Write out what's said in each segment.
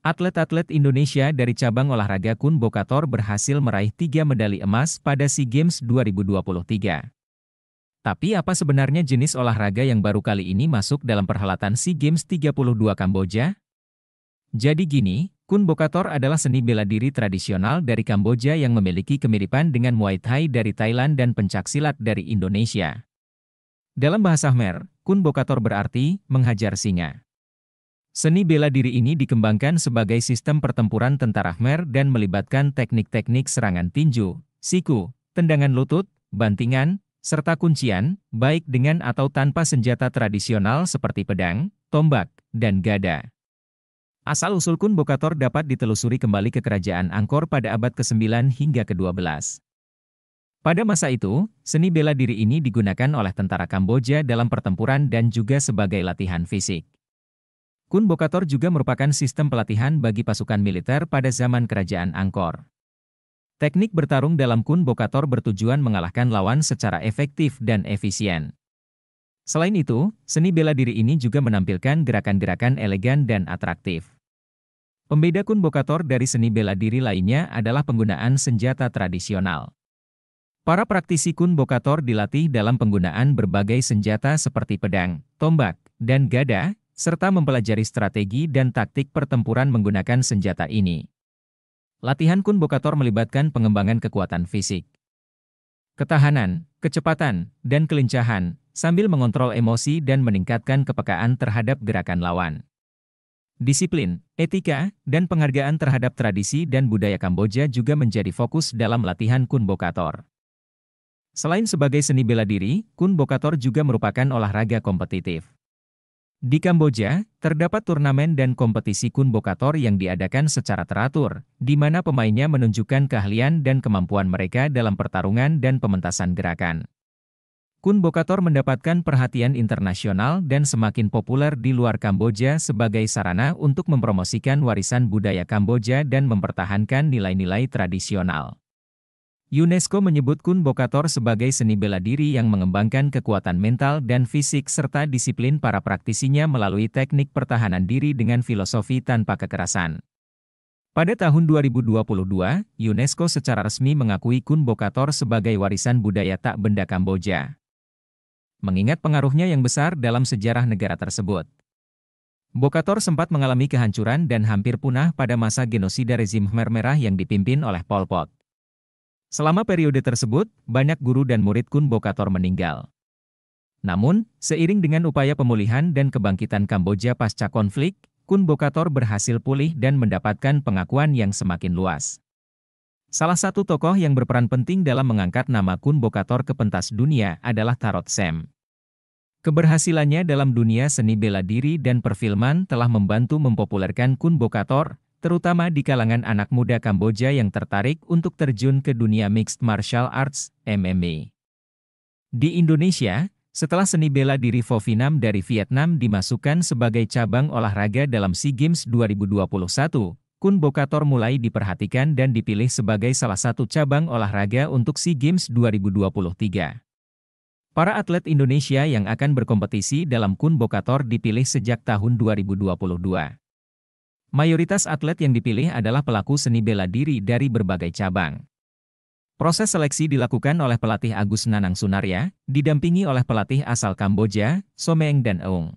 Atlet-atlet Indonesia dari cabang olahraga kun bokator berhasil meraih tiga medali emas pada SEA Games 2023. Tapi apa sebenarnya jenis olahraga yang baru kali ini masuk dalam perhelatan SEA Games 32 Kamboja? Jadi gini, kun bokator adalah seni bela diri tradisional dari Kamboja yang memiliki kemiripan dengan Muay Thai dari Thailand dan pencak silat dari Indonesia. Dalam bahasa Khmer, kun bokator berarti menghajar singa. Seni bela diri ini dikembangkan sebagai sistem pertempuran tentara Khmer dan melibatkan teknik-teknik serangan tinju, siku, tendangan lutut, bantingan, serta kuncian, baik dengan atau tanpa senjata tradisional seperti pedang, tombak, dan gada. Asal-usul Kun Bokator dapat ditelusuri kembali ke kerajaan Angkor pada abad ke-9 hingga ke-12. Pada masa itu, seni bela diri ini digunakan oleh tentara Kamboja dalam pertempuran dan juga sebagai latihan fisik. Kun Bokator juga merupakan sistem pelatihan bagi pasukan militer pada zaman kerajaan Angkor. Teknik bertarung dalam Kun Bokator bertujuan mengalahkan lawan secara efektif dan efisien. Selain itu, seni bela diri ini juga menampilkan gerakan-gerakan elegan dan atraktif. Pembeda Kun Bokator dari seni bela diri lainnya adalah penggunaan senjata tradisional. Para praktisi Kun Bokator dilatih dalam penggunaan berbagai senjata seperti pedang, tombak, dan gada serta mempelajari strategi dan taktik pertempuran menggunakan senjata ini. Latihan Kun Bokator melibatkan pengembangan kekuatan fisik, ketahanan, kecepatan, dan kelincahan, sambil mengontrol emosi dan meningkatkan kepekaan terhadap gerakan lawan. Disiplin, etika, dan penghargaan terhadap tradisi dan budaya Kamboja juga menjadi fokus dalam latihan Kun Bokator. Selain sebagai seni bela diri, Kun Bokator juga merupakan olahraga kompetitif. Di Kamboja, terdapat turnamen dan kompetisi kun yang diadakan secara teratur, di mana pemainnya menunjukkan keahlian dan kemampuan mereka dalam pertarungan dan pementasan gerakan. Kun mendapatkan perhatian internasional dan semakin populer di luar Kamboja sebagai sarana untuk mempromosikan warisan budaya Kamboja dan mempertahankan nilai-nilai tradisional. UNESCO menyebut Kun Bokator sebagai seni bela diri yang mengembangkan kekuatan mental dan fisik serta disiplin para praktisinya melalui teknik pertahanan diri dengan filosofi tanpa kekerasan. Pada tahun 2022, UNESCO secara resmi mengakui Kun Bokator sebagai warisan budaya tak benda Kamboja. Mengingat pengaruhnya yang besar dalam sejarah negara tersebut. Bokator sempat mengalami kehancuran dan hampir punah pada masa genosida rezim Khmer Merah yang dipimpin oleh Pol Pot. Selama periode tersebut, banyak guru dan murid Kun Bokator meninggal. Namun, seiring dengan upaya pemulihan dan kebangkitan Kamboja pasca konflik, Kun Bokator berhasil pulih dan mendapatkan pengakuan yang semakin luas. Salah satu tokoh yang berperan penting dalam mengangkat nama Kun Bokator ke pentas dunia adalah Tarot Sam. Keberhasilannya dalam dunia seni bela diri dan perfilman telah membantu mempopulerkan Kun Bokator, terutama di kalangan anak muda Kamboja yang tertarik untuk terjun ke dunia mixed martial arts (MMA). Di Indonesia, setelah seni bela diri Vovinam dari Vietnam dimasukkan sebagai cabang olahraga dalam SEA Games 2021, Kun Bokator mulai diperhatikan dan dipilih sebagai salah satu cabang olahraga untuk SEA Games 2023. Para atlet Indonesia yang akan berkompetisi dalam Kun Bokator dipilih sejak tahun 2022. Mayoritas atlet yang dipilih adalah pelaku seni bela diri dari berbagai cabang. Proses seleksi dilakukan oleh pelatih Agus Nanang Sunarya, didampingi oleh pelatih asal Kamboja, Someng dan Eung.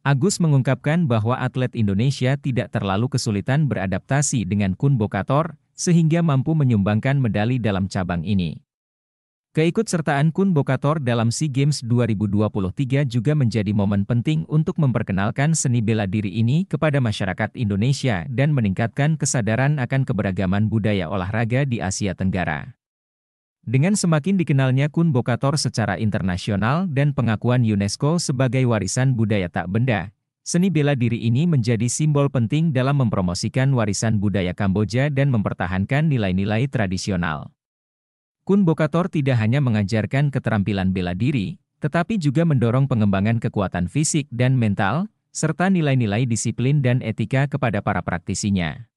Agus mengungkapkan bahwa atlet Indonesia tidak terlalu kesulitan beradaptasi dengan kun bokator, sehingga mampu menyumbangkan medali dalam cabang ini. Keikutsertaan Kun Bokator dalam SEA Games 2023 juga menjadi momen penting untuk memperkenalkan seni bela diri ini kepada masyarakat Indonesia dan meningkatkan kesadaran akan keberagaman budaya olahraga di Asia Tenggara. Dengan semakin dikenalnya Kun Bokator secara internasional dan pengakuan UNESCO sebagai warisan budaya tak benda, seni bela diri ini menjadi simbol penting dalam mempromosikan warisan budaya Kamboja dan mempertahankan nilai-nilai tradisional. Kun Bokator tidak hanya mengajarkan keterampilan bela diri, tetapi juga mendorong pengembangan kekuatan fisik dan mental, serta nilai-nilai disiplin dan etika kepada para praktisinya.